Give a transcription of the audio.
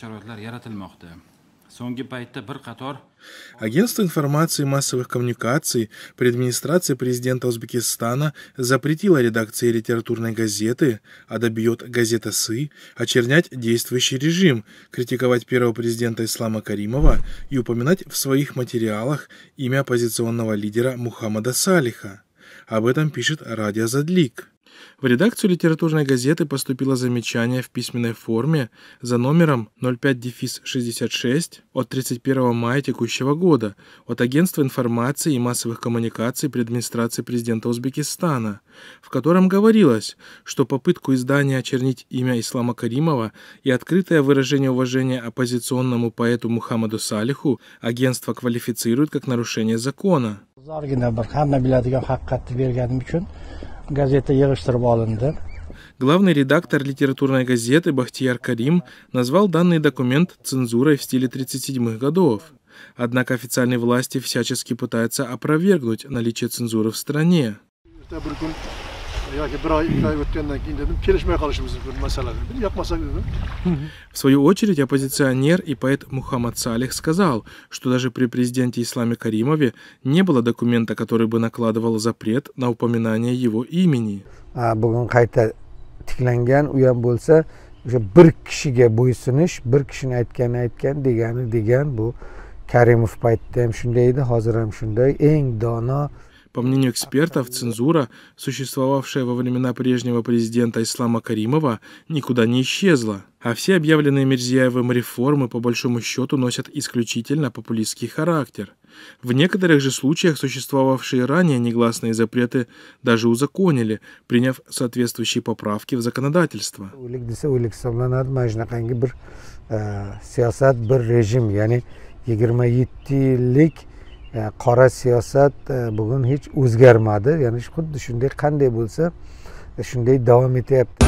sharoitlar yaratilmoqda Соңғы пайтта бір қатор Агентство информации и массовых коммуникаций при администрации президента Узбекистана запретило редакции литературной газеты «Адабьет газета СЫ» очернять действующий режим, критиковать первого президента Ислама Каримова и упоминать в своих материалах имя оппозиционного лидера Мухаммада Салиха. Об этом пишет Радио Задлик. В редакцию литературной газеты поступило замечание в письменной форме за номером 05-66 от 31 мая текущего года от Агентства информации и массовых коммуникаций при администрации президента Узбекистана, в котором говорилось, что попытку издания очернить имя Ислама Каримова и открытое выражение уважения оппозиционному поэту Мухаммаду Салиху агентство квалифицирует как нарушение закона. Газета yig'ishtirib Главный редактор литературной газеты Бахтияр Карим назвал данный документ цензурой в стиле 37-х годов. Однако официальные власти всячески пытаются опровергнуть наличие цензуры в стране ya ki bir ay, bir ay ötgenden keyin dedim, kelishmay qolishimiz mumkin masala dedim, yapmasak dedim. В свою очередь, оппозиционер и поэт Мухаммад Салих сказал, что даже при президенте Исламе Каримове не было документа, который бы накладывал запрет на упоминание его имени. Bugun qayta tiklangan u ham bo'lsa o'sha bir kishiga bo'ysunish bir kishini aytgani aytgan degani degan bu karimov paytida ham shunday edi hozir ham shunday eng dono по мнению экспертов, цензура, существовавшая во времена прежнего президента Ислама Каримова, никуда не исчезла. А все объявленные Мирзияевым реформы, по большому счету, носят исключительно популистский характер. В некоторых же случаях существовавшие ранее негласные запреты даже узаконили, приняв соответствующие поправки в законодательство. qora siyosat e, bugun hech o'zgarmadi ya'ni xuddi shunday qanday bo'lsa e, shunday davom etyapti